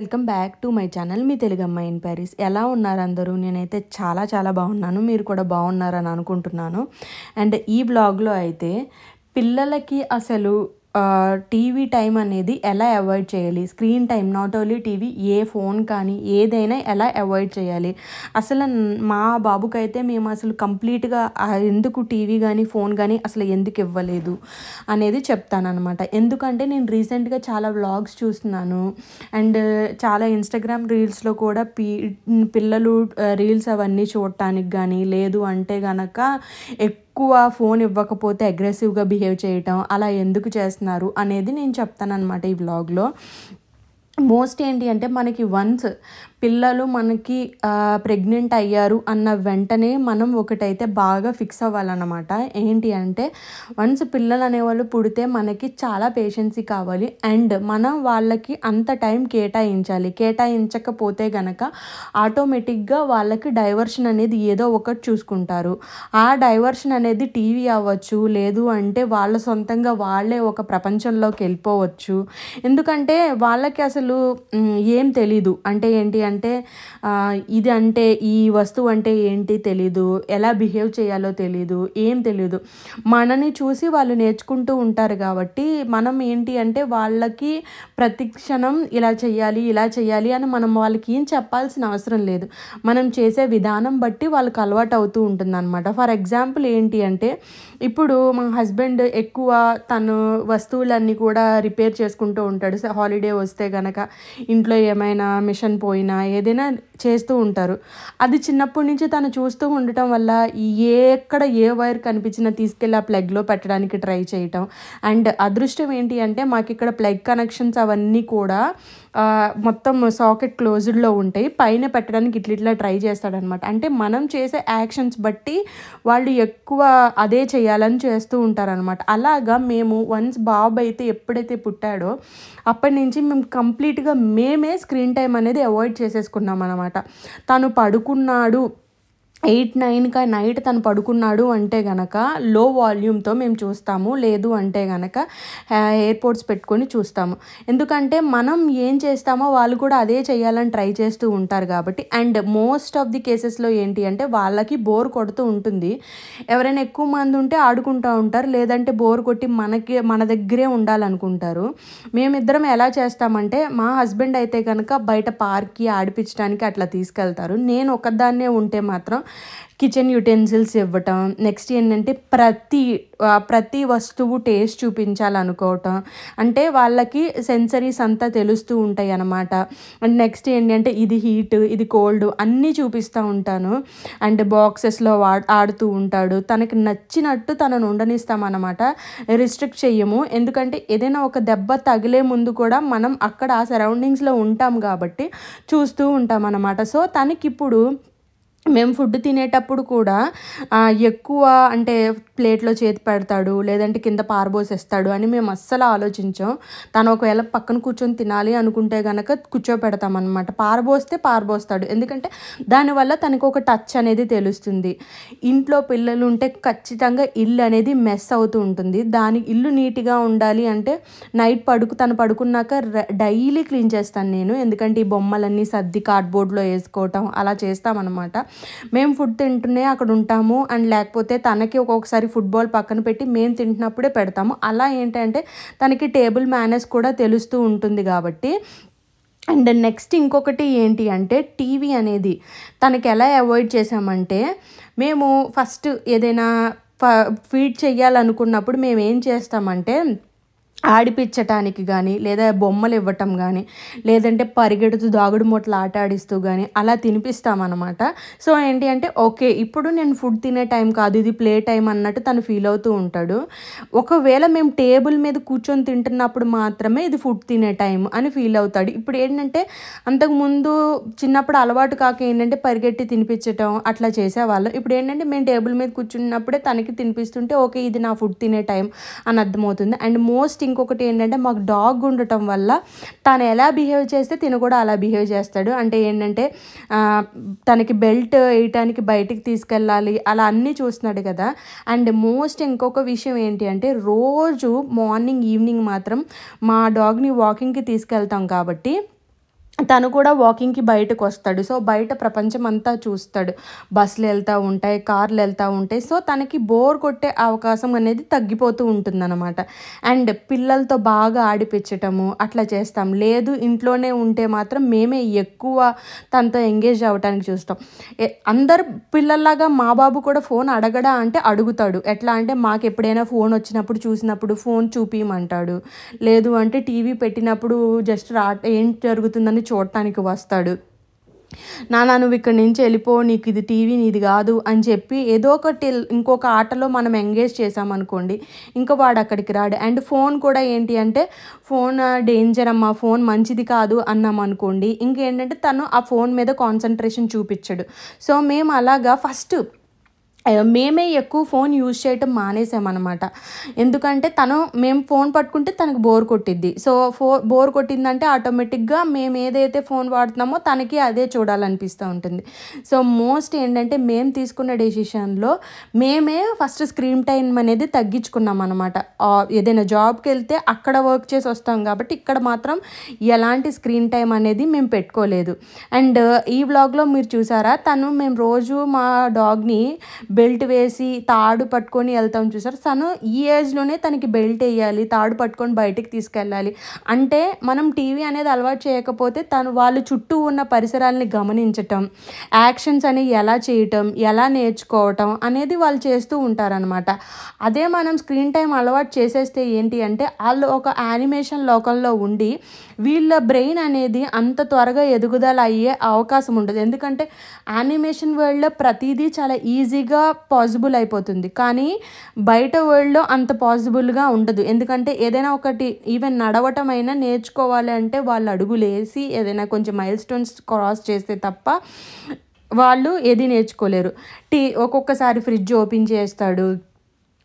welcome back to my channel మీ తెలుగు అమ్మాయి in Paris ఎలా ఉన్నారు అందరూ నేనైతే చాలా చాలా బాగున్నాను మీరు కూడా బాగున్నారని అనుకుంటున్నాను అండ్ ఈ బ్లాగ్లో అయితే పిల్లలకి అసలు టీవీ టైం అనేది ఎలా అవాయిడ్ చేయాలి screen time not only TV ఏ ఫోన్ కానీ ఏదైనా ఎలా అవాయిడ్ చేయాలి అసలు మా బాబుకైతే మేము అసలు కంప్లీట్గా ఎందుకు టీవీ కానీ ఫోన్ కానీ అసలు ఎందుకు ఇవ్వలేదు అనేది చెప్తానమాట ఎందుకంటే నేను రీసెంట్గా చాలా వ్లాగ్స్ చూస్తున్నాను అండ్ చాలా ఇన్స్టాగ్రామ్ రీల్స్లో కూడా పిల్లలు రీల్స్ అవన్నీ చూడటానికి కానీ లేదు అంటే కనుక ఎక్కువ ఎక్కువ ఫోన్ ఇవ్వకపోతే అగ్రెసివ్గా బిహేవ్ చేయటం అలా ఎందుకు చేస్తున్నారు అనేది నేను చెప్తాను అనమాట ఈ వ్లాగ్లో మోస్ట్ ఏంటి అంటే మనకి వన్స్ పిల్లలు మనకి ప్రెగ్నెంట్ అయ్యారు అన్న వెంటనే మనం ఒకటైతే బాగా ఫిక్స్ అవ్వాలన్నమాట ఏంటి అంటే వన్స్ పిల్లలు అనేవాళ్ళు పుడితే మనకి చాలా పేషెన్సీ కావాలి అండ్ మనం వాళ్ళకి అంత టైం కేటాయించాలి కేటాయించకపోతే గనక ఆటోమేటిక్గా వాళ్ళకి డైవర్షన్ అనేది ఏదో ఒకటి చూసుకుంటారు ఆ డైవర్షన్ అనేది టీవీ అవ్వచ్చు లేదు అంటే వాళ్ళ సొంతంగా వాళ్ళే ఒక ప్రపంచంలోకి వెళ్ళిపోవచ్చు ఎందుకంటే వాళ్ళకి అసలు ఏం తెలీదు అంటే ఏంటి అంటే ఇది అంటే ఈ వస్తువు అంటే ఏంటి తెలీదు ఎలా బిహేవ్ చేయాలో తెలీదు ఏం తెలీదు మనని చూసి వాళ్ళు నేర్చుకుంటూ ఉంటారు కాబట్టి మనం ఏంటి అంటే వాళ్ళకి ప్రతిక్షణం ఇలా చేయాలి ఇలా చేయాలి అని మనం వాళ్ళకి ఏం చెప్పాల్సిన అవసరం లేదు మనం చేసే విధానం బట్టి వాళ్ళకి అలవాటు అవుతూ ఉంటుంది అనమాట ఫర్ ఎగ్జాంపుల్ ఏంటి అంటే ఇప్పుడు మా హస్బెండ్ ఎక్కువ తను వస్తువులన్నీ కూడా రిపేర్ చేసుకుంటూ ఉంటాడు హాలిడే వస్తే గనక ఇంట్లో ఏమైనా మిషన్ పోయినా ఏదైనా చేస్తూ ఉంటారు అది చిన్నప్పటి నుంచి తను చూస్తూ ఉండటం వల్ల ఎక్కడ ఏ వైర్ కనిపించినా తీసుకెళ్ళి ఆ ప్లగ్లో పెట్టడానికి ట్రై చేయటం అండ్ అదృష్టం ఏంటి అంటే మాకు ఇక్కడ ప్లగ్ కనెక్షన్స్ అవన్నీ కూడా మొత్తం సాకెట్ క్లోజ్డ్లో ఉంటాయి పైన పెట్టడానికి ఇట్లా ఇట్లా ట్రై చేస్తాడనమాట అంటే మనం చేసే యాక్షన్స్ బట్టి వాళ్ళు ఎక్కువ అదే చేయాలని చేస్తూ ఉంటారనమాట అలాగా మేము వన్స్ బాబు అయితే ఎప్పుడైతే పుట్టాడో అప్పటి నుంచి మేము కంప్లీట్గా మేమే స్క్రీన్ టైం అనేది అవాయిడ్ చేసేసుకున్నాం అనమాట తను పడుకున్నాడు ఎయిట్ నైన్కి నైట్ తను పడుకున్నాడు అంటే గనక లో వాల్యూమ్తో మేము చూస్తాము లేదు అంటే గనక ఎయిర్పోర్ట్స్ పెట్టుకొని చూస్తాము ఎందుకంటే మనం ఏం చేస్తామో వాళ్ళు కూడా అదే చేయాలని ట్రై చేస్తూ ఉంటారు కాబట్టి అండ్ మోస్ట్ ఆఫ్ ది కేసెస్లో ఏంటి అంటే వాళ్ళకి బోర్ కొడుతూ ఉంటుంది ఎవరైనా ఎక్కువ మంది ఉంటే ఆడుకుంటూ ఉంటారు లేదంటే బోర్ కొట్టి మనకి మన దగ్గరే ఉండాలనుకుంటారు మేమిద్దరం ఎలా చేస్తామంటే మా హస్బెండ్ అయితే కనుక బయట పార్క్కి ఆడిపించడానికి అట్లా తీసుకెళ్తారు నేను ఒకదాన్నే ఉంటే మాత్రం కిచెన్ యుటెన్సిల్స్ ఇవ్వటం నెక్స్ట్ ఏంటంటే ప్రతి ప్రతి వస్తువు టేస్ట్ చూపించాలనుకోవటం అంటే వాళ్ళకి సెన్సరీస్ అంతా తెలుస్తూ ఉంటాయి అనమాట అండ్ నెక్స్ట్ ఏంటంటే ఇది హీట్ ఇది కోల్డ్ అన్నీ చూపిస్తూ ఉంటాను అండ్ బాక్సెస్లో వా ఆడుతూ ఉంటాడు తనకి నచ్చినట్టు తనను ఉండనిస్తామన్నమాట రిస్ట్రిక్ట్ చెయ్యము ఎందుకంటే ఏదైనా ఒక దెబ్బ తగిలే ముందు కూడా మనం అక్కడ ఆ సరౌండింగ్స్లో ఉంటాం కాబట్టి చూస్తూ ఉంటాం అనమాట సో తనకిప్పుడు మేము ఫుడ్ తినేటప్పుడు కూడా ఎక్కువ అంటే ప్లేట్లో చేతి పెడతాడు లేదంటే కింద పారబోసేస్తాడు అని మేము అస్సలు ఆలోచించాం తను ఒకవేళ పక్కన కూర్చొని తినాలి అనుకుంటే కూర్చోపెడతాం కూర్చోపెడతామన్నమాట పారబోస్తే పారబోస్తాడు ఎందుకంటే దానివల్ల తనకు ఒక టచ్ అనేది తెలుస్తుంది ఇంట్లో పిల్లలు ఉంటే ఖచ్చితంగా ఇల్లు అనేది మెస్ అవుతూ ఉంటుంది దాని ఇల్లు నీట్గా ఉండాలి అంటే నైట్ పడుకు తను పడుకున్నాక డైలీ క్లీన్ చేస్తాను నేను ఎందుకంటే ఈ బొమ్మలన్నీ సర్ది కార్డ్బోర్డ్లో వేసుకోవటం అలా చేస్తామన్నమాట మేము ఫుడ్ తింటూనే అక్కడ ఉంటాము అండ్ లేకపోతే తనకి ఒక్కొక్కసారి ఫుట్బాల్ పక్కన పెట్టి మేము తింటున్నప్పుడే పెడతాము అలా ఏంటంటే తనకి టేబుల్ మేనేజ్ కూడా తెలుస్తూ ఉంటుంది కాబట్టి అండ్ నెక్స్ట్ ఇంకొకటి ఏంటి అంటే టీవీ అనేది తనకి ఎలా అవాయిడ్ చేసామంటే మేము ఫస్ట్ ఏదైనా ఫీడ్ చేయాలనుకున్నప్పుడు మేము ఏం చేస్తామంటే ఆడిపించటానికి కానీ లేదా బొమ్మలు ఇవ్వటం కానీ లేదంటే పరిగెడుతూ దాగుడు మూటలు ఆట ఆడిస్తూ కానీ అలా తినిపిస్తామన్నమాట సో ఏంటి అంటే ఓకే ఇప్పుడు నేను ఫుడ్ తినే టైం కాదు ఇది ప్లే టైం అన్నట్టు తను ఫీల్ అవుతూ ఉంటాడు ఒకవేళ మేము టేబుల్ మీద కూర్చొని తింటున్నప్పుడు మాత్రమే ఇది ఫుడ్ తినే టైం అని ఫీల్ అవుతాడు ఇప్పుడు ఏంటంటే అంతకుముందు చిన్నప్పుడు అలవాటు కాక ఏంటంటే పరిగెట్టి తినిపించటం అట్లా చేసేవాళ్ళం ఇప్పుడు ఏంటంటే మేము టేబుల్ మీద కూర్చున్నప్పుడే తనకి తినిపిస్తుంటే ఓకే ఇది నా ఫుడ్ తినే టైం అని అర్థమవుతుంది అండ్ మోస్ట్ ఇంకొకటి ఏంటంటే మాకు డాగ్ ఉండటం వల్ల తను ఎలా బిహేవ్ చేస్తే తిను కూడా అలా బిహేవ్ చేస్తాడు అంటే ఏంటంటే తనకి బెల్ట్ వేయటానికి బయటికి తీసుకెళ్ళాలి అలా అన్నీ చూస్తున్నాడు కదా అండ్ మోస్ట్ ఇంకొక విషయం ఏంటి అంటే రోజు మార్నింగ్ ఈవినింగ్ మాత్రం మా డాగ్ని వాకింగ్కి తీసుకెళ్తాం కాబట్టి తను కూడా వాకింగ్కి బయటకు వస్తాడు సో బయట ప్రపంచం అంతా చూస్తాడు బస్సులు వెళ్తూ ఉంటాయి కార్లు వెళ్తూ ఉంటాయి సో తనకి బోర్ కొట్టే అవకాశం అనేది తగ్గిపోతూ ఉంటుందన్నమాట అండ్ పిల్లలతో బాగా ఆడిపించటము అట్లా చేస్తాం లేదు ఇంట్లోనే ఉంటే మాత్రం మేమే ఎక్కువ తనతో ఎంగేజ్ అవ్వటానికి చూస్తాం అందరు పిల్లల్లాగా మా బాబు కూడా ఫోన్ అడగడా అంటే అడుగుతాడు ఎట్లా అంటే మాకు ఎప్పుడైనా ఫోన్ వచ్చినప్పుడు చూసినప్పుడు ఫోన్ చూపించమంటాడు లేదు అంటే టీవీ పెట్టినప్పుడు జస్ట్ రా ఏం జరుగుతుందని చూడటానికి వస్తాడు నానా నువ్వు ఇక్కడి నుంచి వెళ్ళిపో నీకు ఇది టీవీ నీది కాదు అని చెప్పి ఏదో ఒకటి ఇంకొక ఆటలో మనం ఎంగేజ్ చేసామనుకోండి ఇంకా వాడు అక్కడికి రాడు అండ్ ఫోన్ కూడా ఏంటి అంటే ఫోన్ డేంజర్ అమ్మా ఫోన్ మంచిది కాదు అన్నాం అనుకోండి ఇంకేంటంటే తను ఆ ఫోన్ మీద కాన్సన్ట్రేషన్ చూపించడు సో మేము అలాగా ఫస్ట్ మేమే ఎక్కువ ఫోన్ యూజ్ చేయటం మానేసామన్నమాట ఎందుకంటే తను మేము ఫోన్ పట్టుకుంటే తనకు బోర్ కొట్టిద్ది సో ఫో బోర్ కొట్టిందంటే ఆటోమేటిక్గా మేము ఏదైతే ఫోన్ వాడుతున్నామో తనకి అదే చూడాలనిపిస్తూ ఉంటుంది సో మోస్ట్ ఏంటంటే మేము తీసుకున్న డెసిషన్లో మేమే ఫస్ట్ స్క్రీన్ టైం అనేది తగ్గించుకున్నాం అనమాట ఏదైనా జాబ్కి వెళ్తే అక్కడ వర్క్ చేసి వస్తాం కాబట్టి ఇక్కడ మాత్రం ఎలాంటి స్క్రీన్ టైం అనేది మేము పెట్టుకోలేదు అండ్ ఈ వ్లాగ్లో మీరు చూసారా తను మేము రోజు మా డాగ్ని బెల్ట్ వేసి తాడు పట్టుకొని వెళ్తాం చూసారు తను ఈ ఏజ్లోనే తనకి బెల్ట్ వేయాలి తాడు పట్టుకొని బయటికి తీసుకెళ్ళాలి అంటే మనం టీవీ అనేది అలవాటు చేయకపోతే తను వాళ్ళు చుట్టూ ఉన్న పరిసరాలని గమనించటం యాక్షన్స్ అనేవి ఎలా చేయటం ఎలా నేర్చుకోవటం అనేది వాళ్ళు చేస్తూ ఉంటారనమాట అదే మనం స్క్రీన్ టైం అలవాటు చేసేస్తే ఏంటి అంటే వాళ్ళు ఒక యానిమేషన్ లోకంలో ఉండి వీళ్ళ బ్రెయిన్ అనేది అంత త్వరగా ఎదుగుదల అయ్యే అవకాశం ఉండదు ఎందుకంటే యానిమేషన్ వరల్డ్లో ప్రతిదీ చాలా ఈజీగా పాసిబుల్ అయిపోతుంది కానీ బయట వరల్డ్లో అంత పాసిబుల్గా ఉండదు ఎందుకంటే ఏదైనా ఒకటి ఈవెన్ నడవటం అయినా నేర్చుకోవాలి అంటే వాళ్ళు అడుగులేసి ఏదైనా కొంచెం మైల్ స్టోన్స్ క్రాస్ చేస్తే తప్ప వాళ్ళు ఏది నేర్చుకోలేరు టీ ఒక్కొక్కసారి ఫ్రిడ్జ్ ఓపెన్ చేస్తాడు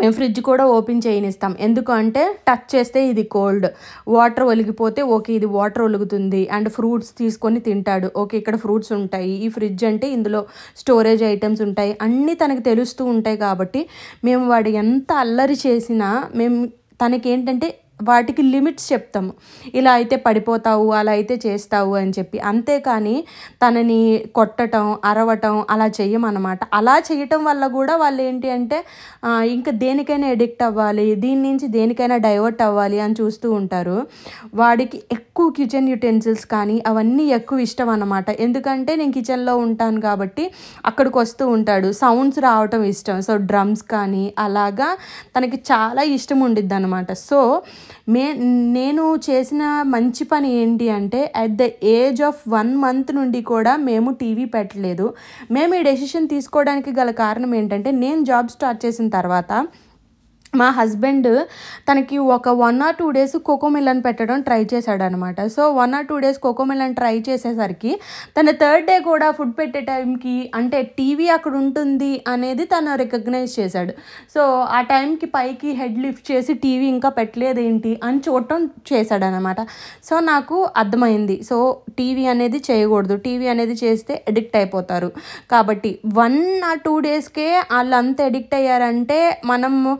మేము ఫ్రిడ్జ్ కూడా ఓపెన్ చేయనిస్తాం ఎందుకంటే టచ్ చేస్తే ఇది కోల్డ్ వాటర్ ఒలిగిపోతే ఓకే ఇది వాటర్ ఒలుగుతుంది అండ్ ఫ్రూట్స్ తీసుకొని తింటాడు ఓకే ఇక్కడ ఫ్రూట్స్ ఉంటాయి ఈ ఫ్రిడ్జ్ అంటే ఇందులో స్టోరేజ్ ఐటమ్స్ ఉంటాయి అన్నీ తనకు తెలుస్తూ ఉంటాయి కాబట్టి మేము వాడు ఎంత అల్లరి చేసినా మేము తనకేంటంటే వాటికి లిమిట్స్ చెప్తాము ఇలా అయితే పడిపోతావు అలా అయితే చేస్తావు అని చెప్పి అంతేకాని తనని కొట్టడం అరవటం అలా చెయ్యమన్నమాట అలా చేయటం వల్ల కూడా వాళ్ళు ఏంటి అంటే ఇంకా దేనికైనా ఎడిక్ట్ అవ్వాలి దీని నుంచి దేనికైనా డైవర్ట్ అవ్వాలి అని చూస్తూ ఉంటారు వాడికి ఎక్కువ కిచెన్ యుటెన్సిల్స్ కానీ అవన్నీ ఎక్కువ ఇష్టం అన్నమాట ఎందుకంటే నేను కిచెన్లో ఉంటాను కాబట్టి అక్కడికి వస్తూ ఉంటాడు సౌండ్స్ రావటం ఇష్టం సో డ్రమ్స్ కానీ అలాగా తనకి చాలా ఇష్టం ఉండిద్ది అనమాట సో మే నేను చేసిన మంచి పని ఏంటి అంటే at the age of one month నుండి కూడా మేము టీవీ పెట్టలేదు మేము ఈ డెసిషన్ తీసుకోవడానికి గల కారణం ఏంటంటే నేను జాబ్ స్టార్ట్ చేసిన తర్వాత మా హస్బెండ్ తనకి ఒక one or two days Cocomelon పెట్టడం ట్రై చేశాడనమాట so one or two days Cocomelon try చేసేసరికి తన థర్డ్ డే కూడా ఫుడ్ పెట్టే టైంకి అంటే టీవీ అక్కడ ఉంటుంది అనేది తను రికగ్నైజ్ చేశాడు సో ఆ టైంకి పైకి హెడ్ లిఫ్ట్ చేసి టీవీ ఇంకా పెట్టలేదు ఏంటి అని చూడటం చేశాడనమాట సో నాకు అర్థమైంది సో టీవీ అనేది చేయకూడదు టీవీ అనేది చేస్తే ఎడిక్ట్ అయిపోతారు కాబట్టి వన్ ఆర్ టూ డేస్కే వాళ్ళు అంత ఎడిక్ట్ అయ్యారంటే మనము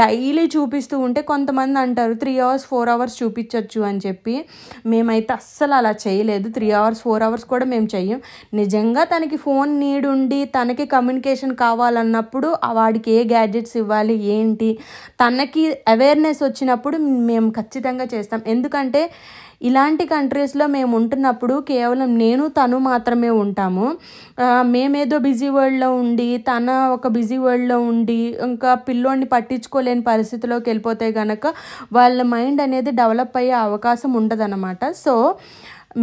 డైలీ చూపిస్తూ ఉంటే కొంతమంది అంటారు త్రీ అవర్స్ ఫోర్ అవర్స్ చూపించవచ్చు అని చెప్పి మేమైతే అస్సలు అలా చేయలేదు త్రీ అవర్స్ ఫోర్ అవర్స్ కూడా మేము చెయ్యం నిజంగా తనకి ఫోన్ నీడ్ ఉండి తనకి కమ్యూనికేషన్ కావాలన్నప్పుడు వాడికి ఏ గ్యాడ్జెట్స్ ఇవ్వాలి ఏంటి తనకి అవేర్నెస్ వచ్చినప్పుడు మేము ఖచ్చితంగా చేస్తాం ఎందుకంటే ఇలాంటి కంట్రీస్లో మేము ఉంటున్నప్పుడు కేవలం నేను తను మాత్రమే ఉంటాము మేమేదో బిజీ వరల్డ్లో ఉండి తన ఒక బిజీ వరల్డ్లో ఉండి ఇంకా పిల్లోని పట్టించుకోలేని పరిస్థితిలోకి వెళ్ళిపోతే గనక వాళ్ళ మైండ్ అనేది డెవలప్ అయ్యే అవకాశం ఉండదన్నమాట సో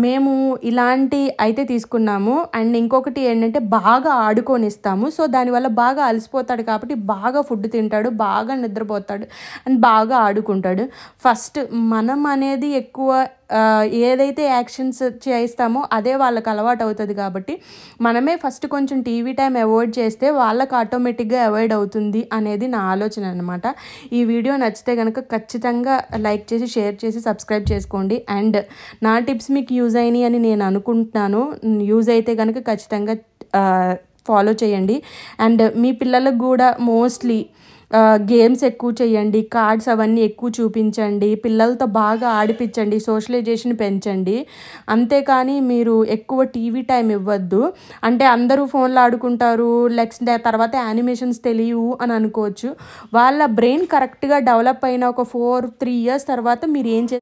మేము ఇలాంటి అయితే తీసుకున్నాము అండ్ ఇంకొకటి ఏంటంటే బాగా ఆడుకొనిస్తాము సో దానివల్ల బాగా అలసిపోతాడు కాబట్టి బాగా ఫుడ్ తింటాడు బాగా నిద్రపోతాడు అండ్ బాగా ఆడుకుంటాడు ఫస్ట్ మనం అనేది ఎక్కువ ఏదైతే యాక్షన్స్ చేయిస్తామో అదే వాళ్ళకి అలవాటు అవుతుంది కాబట్టి మనమే ఫస్ట్ కొంచెం టీవీ టైం అవాయిడ్ చేస్తే వాళ్ళకి ఆటోమేటిక్గా అవాయిడ్ అవుతుంది అనేది నా ఆలోచన అనమాట ఈ వీడియో నచ్చితే కనుక ఖచ్చితంగా లైక్ చేసి షేర్ చేసి సబ్స్క్రైబ్ చేసుకోండి అండ్ నా టిప్స్ మీకు యూజ్ అయినాయి అని నేను అనుకుంటున్నాను యూజ్ అయితే కనుక ఖచ్చితంగా ఫాలో చేయండి అండ్ మీ పిల్లలకు కూడా మోస్ట్లీ గేమ్స్ ఎక్కువ చేయండి కార్డ్స్ అవన్నీ ఎక్కువ చూపించండి పిల్లలతో బాగా ఆడిపించండి సోషలైజేషన్ పెంచండి అంతేకాని మీరు ఎక్కువ టీవీ టైం ఇవ్వద్దు అంటే అందరూ ఫోన్లు ఆడుకుంటారు లెక్స్ తర్వాత యానిమేషన్స్ తెలియవు అని అనుకోవచ్చు వాళ్ళ బ్రెయిన్ కరెక్ట్గా డెవలప్ అయిన ఒక ఫోర్ త్రీ ఇయర్స్ తర్వాత మీరు ఏం చే